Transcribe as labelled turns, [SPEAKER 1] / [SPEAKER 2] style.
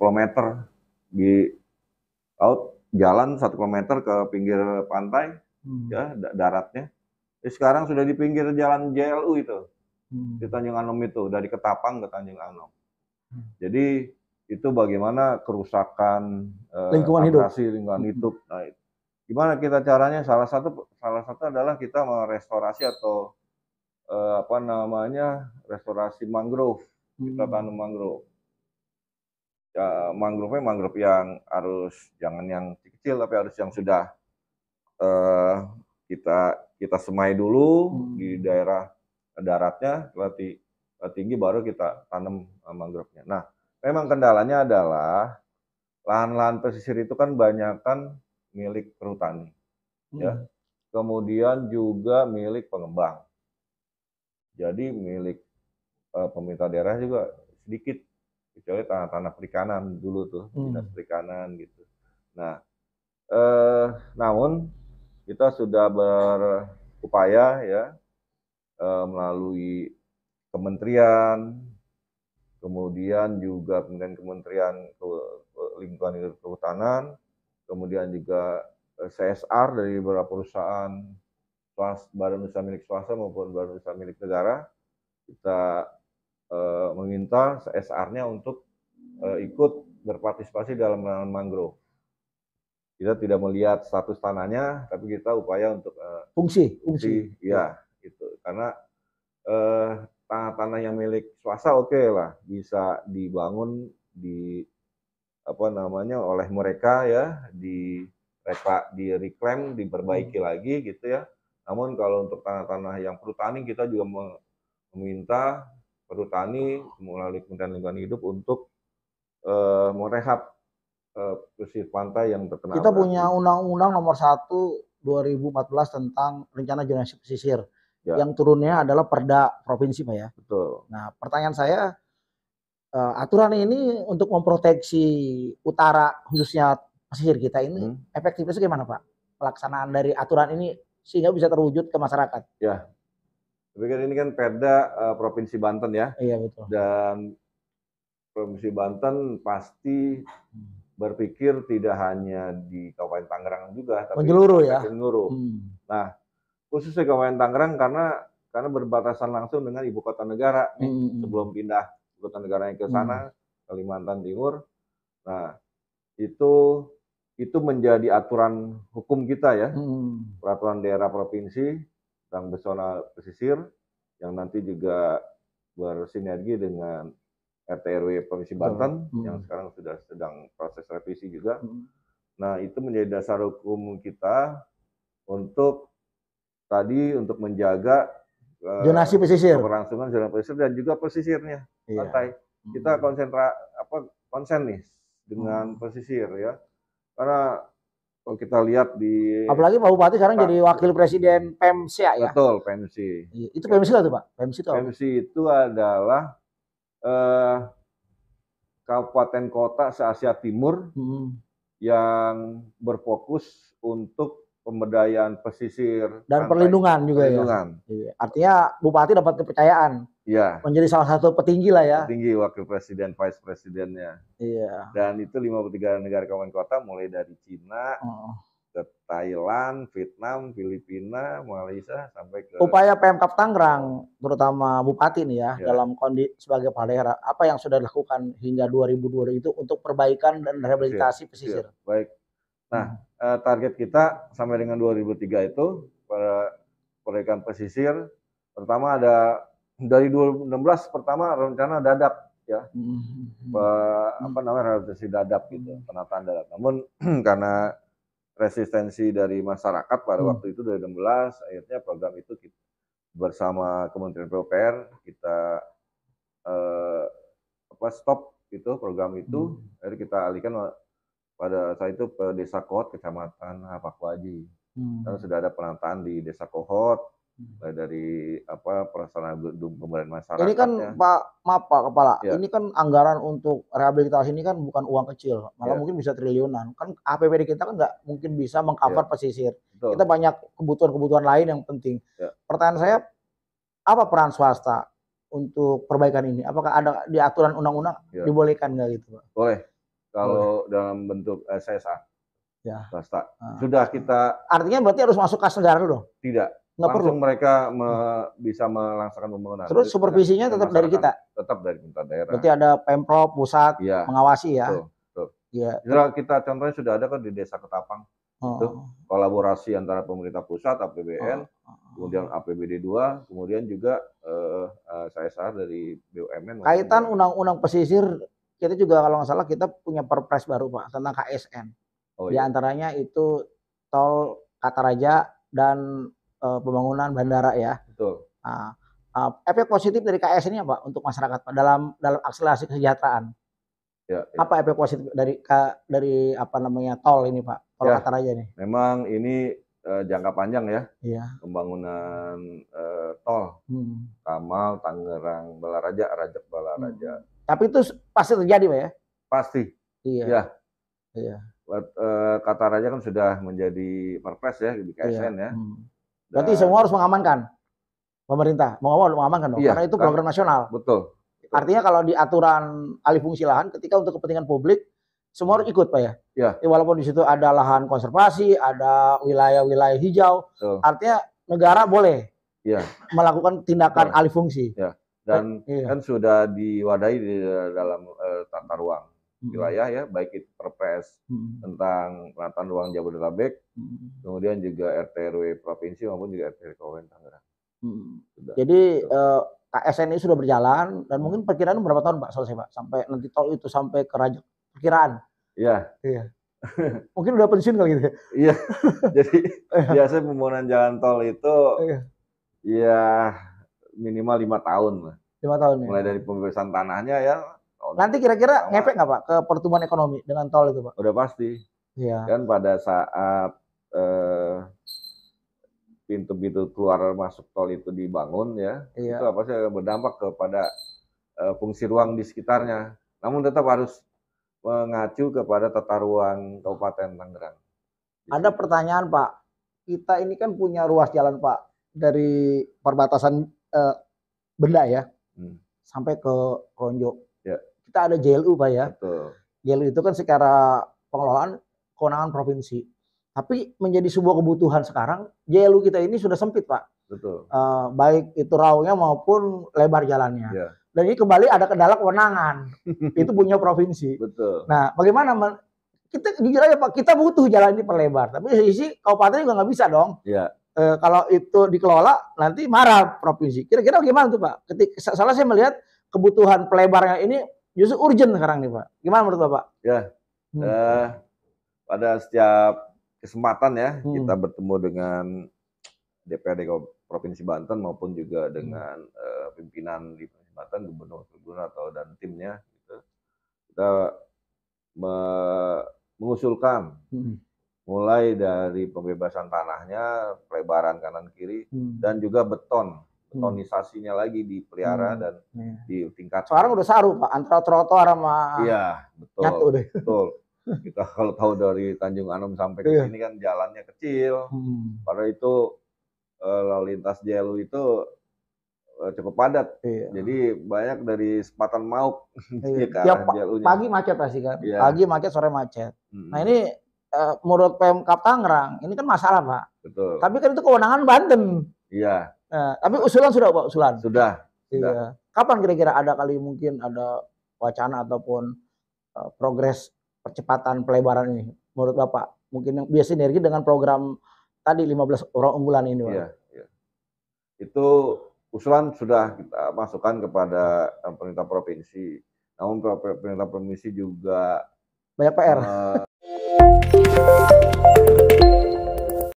[SPEAKER 1] km di laut jalan satu kilometer ke pinggir pantai hmm. ya daratnya Ya, sekarang sudah di pinggir jalan JLU itu hmm. di Tanjung Anom itu dari Ketapang ke Tanjung Anom hmm. jadi itu bagaimana kerusakan eh, lingkungan hidup lingkungan hmm. hidup nah, gimana kita caranya salah satu salah satu adalah kita merestorasi atau eh, apa namanya restorasi mangrove kita hmm. tanam mangrove ya, mangrove mangrove yang harus jangan yang kecil tapi harus yang sudah uh, kita kita semai dulu hmm. di daerah daratnya berarti tinggi baru kita tanam eh, mangrove-nya. Nah, memang kendalanya adalah lahan-lahan pesisir itu kan banyak kan milik perhutani. Ya. Hmm. Ya. Kemudian juga milik pengembang. Jadi milik uh, pemerintah daerah juga sedikit kecuali tanah-tanah perikanan dulu tuh hmm. perikanan gitu nah eh, namun kita sudah berupaya ya eh, melalui kementerian kemudian juga kemudian kementerian lingkungan hidup kehutanan kemudian juga eh, CSR dari beberapa perusahaan badan usaha milik swasta maupun badan usaha milik negara kita Eh, meminta SR-nya untuk eh, ikut berpartisipasi dalam menanam mangrove. Kita tidak melihat status tanahnya, tapi kita upaya untuk uh,
[SPEAKER 2] fungsi, fungsi, fungsi,
[SPEAKER 1] ya, itu karena tanah tanah-tanah yang milik swasta oke okay lah bisa dibangun di apa namanya oleh mereka ya di reka di reklam diperbaiki hmm. lagi gitu ya namun kalau untuk tanah-tanah yang perlu tani kita juga meminta perhutani melalui Kementerian Lingkungan Hidup untuk uh, merehab uh, eh, pesisir pantai yang terkena. Kita
[SPEAKER 2] punya undang-undang nomor 1 2014 tentang rencana zonasi pesisir. Ya. Yang turunnya adalah perda provinsi Pak ya. Betul. Nah, pertanyaan saya uh, aturan ini untuk memproteksi utara khususnya pesisir kita ini hmm. efektifnya gimana Pak? Pelaksanaan dari aturan ini sehingga bisa terwujud ke masyarakat.
[SPEAKER 1] Ya, tapi kan ini kan Perda uh, Provinsi Banten ya. Iya betul. Dan Provinsi Banten pasti berpikir tidak hanya di Kabupaten Tangerang juga, tapi menyeluruh ya. Menyeluruh. Hmm. Nah, khususnya di Kabupaten Tangerang karena karena berbatasan langsung dengan ibu kota negara nih, hmm, hmm, hmm. sebelum pindah ibu kota negaranya ke sana hmm. Kalimantan Timur. Nah, itu itu menjadi aturan hukum kita ya, hmm. peraturan daerah provinsi tentang pesona pesisir yang nanti juga bersinergi dengan RT RW Provinsi Banten hmm. yang sekarang sudah sedang proses revisi juga. Hmm. Nah, itu menjadi dasar hukum kita untuk tadi untuk menjaga eh, zonasi pesisir, keberlangsungan zona pesisir dan juga pesisirnya iya. pantai. Kita hmm. konsentra apa konsen nih dengan hmm. pesisir ya. Karena kalau kita lihat di apalagi Pak Bupati sekarang jadi wakil
[SPEAKER 2] presiden PMC e ya, ya. Betul,
[SPEAKER 1] PMC. E iya, itu PMC e lah tuh Pak.
[SPEAKER 2] PMC itu. PMC
[SPEAKER 1] itu adalah eh, kabupaten kota se Asia Timur hmm. yang berfokus untuk pemberdayaan pesisir dan pantai, perlindungan juga ya. perlindungan. ya.
[SPEAKER 2] Artinya bupati dapat kepercayaan. Iya. Menjadi salah satu petinggi lah ya.
[SPEAKER 1] Petinggi wakil presiden, vice presidennya. Iya. Dan itu 53 negara kawan kota mulai dari Cina oh. ke Thailand, Vietnam, Filipina,
[SPEAKER 2] Malaysia sampai ke Upaya Pemkap Tangerang terutama bupati nih ya, ya. dalam kondisi sebagai kepala daerah apa yang sudah dilakukan hingga 2002 itu untuk perbaikan dan iya, rehabilitasi iya. pesisir. Baik. Nah, hmm uh, target kita sampai dengan 2003 itu
[SPEAKER 1] pada perbaikan pesisir pertama ada dari 2016 pertama rencana dadap ya hmm. apa namanya rehabilitasi dadap gitu mm-hmm. penataan dadap namun karena resistensi dari masyarakat pada hmm. waktu itu 2016 akhirnya program itu kita bersama Kementerian PUPR kita eh, apa stop itu program itu hmm. akhirnya kita alihkan pada saat itu desa Kohot kecamatan Pakuaji, Hmm. Lalu sudah ada penataan di desa Kohot hmm. dari apa pelaksanaan pemberdayaan masyarakat. Ini kan Pak
[SPEAKER 2] Mapa Kepala, ya. ini kan anggaran untuk rehabilitasi ini kan bukan uang kecil, malah ya. mungkin bisa triliunan. Kan APBD kita kan nggak mungkin bisa mengcover ya. pesisir. Betul. Kita banyak kebutuhan-kebutuhan lain yang penting. Ya. Pertanyaan saya, apa peran swasta untuk perbaikan ini? Apakah ada di aturan undang-undang ya. dibolehkan nggak gitu Pak?
[SPEAKER 1] Boleh kalau Boleh. dalam bentuk eh, SSA. Ya. Basta. Ah. Sudah kita
[SPEAKER 2] Artinya berarti harus masuk kas negara dulu. Tidak. Nggak langsung perlu. mereka me, hmm.
[SPEAKER 1] bisa melaksanakan pembangunan. Terus Jadi, supervisinya tetap dari kita? Tetap dari pemerintah daerah. Berarti
[SPEAKER 2] ada Pemprov, pusat, ya. mengawasi ya? Betul. betul. Ya.
[SPEAKER 1] kita contohnya sudah ada kan di desa Ketapang. Oh. Itu kolaborasi antara pemerintah pusat APBN, oh, oh, oh. kemudian APBD 2, kemudian juga eh, uh, uh, saya dari BUMN. Kaitan
[SPEAKER 2] undang-undang pesisir kita juga kalau nggak salah kita punya perpres baru Pak tentang KSN. Oh, iya. Di antaranya itu tol Kataraja dan e, pembangunan bandara ya. Betul. Nah, uh, efek positif dari KSN ini apa untuk masyarakat Pak dalam dalam akselerasi kesejahteraan? Ya, ya. Apa efek positif dari dari apa namanya tol ini Pak? Tol ya, Kataraja ini.
[SPEAKER 1] Memang ini uh, jangka panjang ya. Iya. Pembangunan uh, tol. Hmm. Kamal, Tangerang, Balaraja, Rajab
[SPEAKER 2] Balaraja. Hmm. Tapi itu pasti terjadi, Pak ya?
[SPEAKER 1] Pasti. Iya. Iya. Iya. Kata eh, raja kan sudah menjadi perpres ya di KSN iya. ya. Hmm. Berarti Dan...
[SPEAKER 2] semua harus mengamankan pemerintah. Mau mau mengamankan dong, iya, karena itu kan. program nasional. Betul. betul. Artinya kalau di aturan alih fungsi lahan, ketika untuk kepentingan publik, semua harus ikut pak ya. Iya. Ya. walaupun di situ ada lahan konservasi, ada wilayah-wilayah hijau, betul. artinya negara boleh ya. melakukan tindakan betul. alih fungsi. Ya dan
[SPEAKER 1] oh, iya. kan sudah diwadahi di dalam uh, tata ruang hmm. wilayah ya baik itu Perpres hmm. tentang penataan ruang Jabodetabek hmm. kemudian juga RTRW provinsi maupun juga RTRW Kabupaten Tangerang.
[SPEAKER 2] Hmm. Jadi uh, gitu. eh, KSN ini sudah berjalan dan hmm. mungkin perkiraan berapa tahun Pak selesai Pak sampai nanti tol itu sampai ke Raja perkiraan. Iya. Iya. mungkin udah pensiun kali gitu. Ya?
[SPEAKER 1] Iya. Jadi iya. biasanya pembangunan jalan tol itu iya. ya minimal lima tahun lah lima tahun ya. mulai dari pembebasan tanahnya ya oh, nanti kira-kira ngepek nggak pak ke pertumbuhan ekonomi dengan tol itu pak udah pasti ya. kan pada saat eh, pintu-pintu keluar masuk tol itu dibangun ya iya. itu apa sih berdampak kepada eh, fungsi ruang di sekitarnya namun tetap harus mengacu kepada tata ruang Kabupaten Tangerang.
[SPEAKER 2] Ada pertanyaan Pak, kita ini kan punya ruas jalan Pak dari perbatasan eh, benda ya hmm. sampai ke Ronjok. Ya. Kita ada JLU Pak ya. Betul. JLU itu kan secara pengelolaan kewenangan provinsi. Tapi menjadi sebuah kebutuhan sekarang, JLU kita ini sudah sempit Pak. Betul. Uh, baik itu raunya maupun lebar jalannya. Ya. Dan ini kembali ada kendala kewenangan. itu punya provinsi. Betul. Nah, bagaimana kita jujur aja Pak, kita butuh jalan ini perlebar. Tapi sisi kabupaten juga nggak bisa dong. Ya e, kalau itu dikelola nanti marah provinsi. Kira-kira gimana tuh Pak? Ketika salah saya melihat kebutuhan pelebarnya ini justru urgent sekarang nih Pak. Gimana menurut Bapak?
[SPEAKER 1] Ya, hmm. eh, pada setiap kesempatan ya hmm. kita bertemu dengan DPRD Provinsi Banten maupun juga hmm. dengan hmm. eh, pimpinan di Provinsi Banten, gubernur, gubernur atau dan timnya, gitu. kita me mengusulkan. Hmm mulai dari pembebasan tanahnya, pelebaran kanan kiri, hmm. dan juga beton, hmm. betonisasinya hmm. lagi dipelihara hmm. dan iya. di
[SPEAKER 2] tingkat Sekarang udah saru pak, antara trotoar sama. Iya
[SPEAKER 1] betul, nyatu deh. betul. Kita kalau tahu dari Tanjung Anom sampai ke iya. sini kan jalannya kecil, hmm. pada itu eh, lalu lintas jalur itu eh, cukup padat. Iya. Jadi banyak dari sepatan mau iya. Tiap pagi
[SPEAKER 2] macet pasti kan. Iya. Pagi macet, sore macet. Hmm. Nah ini eh, menurut Pemkap Tangerang ini kan masalah Pak. Betul. Tapi kan itu kewenangan Banten. Iya. Nah, tapi usulan sudah Pak usulan. Sudah. Iya. Sudah. Kapan kira-kira ada kali mungkin ada wacana ataupun uh, progres percepatan pelebaran ini menurut Bapak? Mungkin yang biasa energi dengan program tadi 15 orang unggulan ini Pak. Iya,
[SPEAKER 1] iya. Itu usulan sudah kita masukkan kepada eh, pemerintah provinsi. Namun pemerintah provinsi juga banyak PR. Uh,
[SPEAKER 2] Música